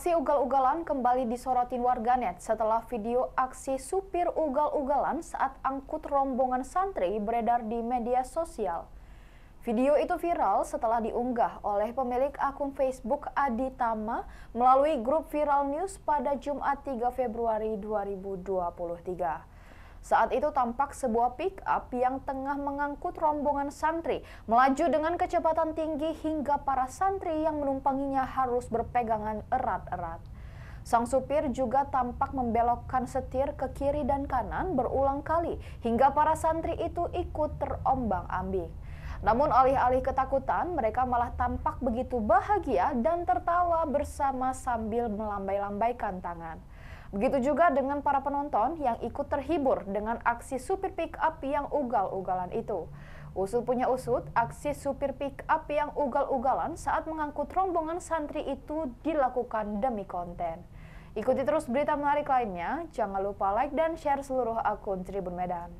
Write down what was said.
Aksi ugal-ugalan kembali disorotin warganet setelah video aksi supir ugal-ugalan saat angkut rombongan santri beredar di media sosial. Video itu viral setelah diunggah oleh pemilik akun Facebook Aditama melalui grup Viral News pada Jumat 3 Februari 2023. Saat itu tampak sebuah pick-up yang tengah mengangkut rombongan santri melaju dengan kecepatan tinggi hingga para santri yang menumpanginya harus berpegangan erat-erat. Sang supir juga tampak membelokkan setir ke kiri dan kanan berulang kali hingga para santri itu ikut terombang-ambing. Namun alih-alih ketakutan, mereka malah tampak begitu bahagia dan tertawa bersama sambil melambai-lambaikan tangan. Begitu juga dengan para penonton yang ikut terhibur dengan aksi supir pick-up yang ugal-ugalan itu. usut punya usut, aksi supir pick-up yang ugal-ugalan saat mengangkut rombongan santri itu dilakukan demi konten. Ikuti terus berita menarik lainnya, jangan lupa like dan share seluruh akun Tribun Medan.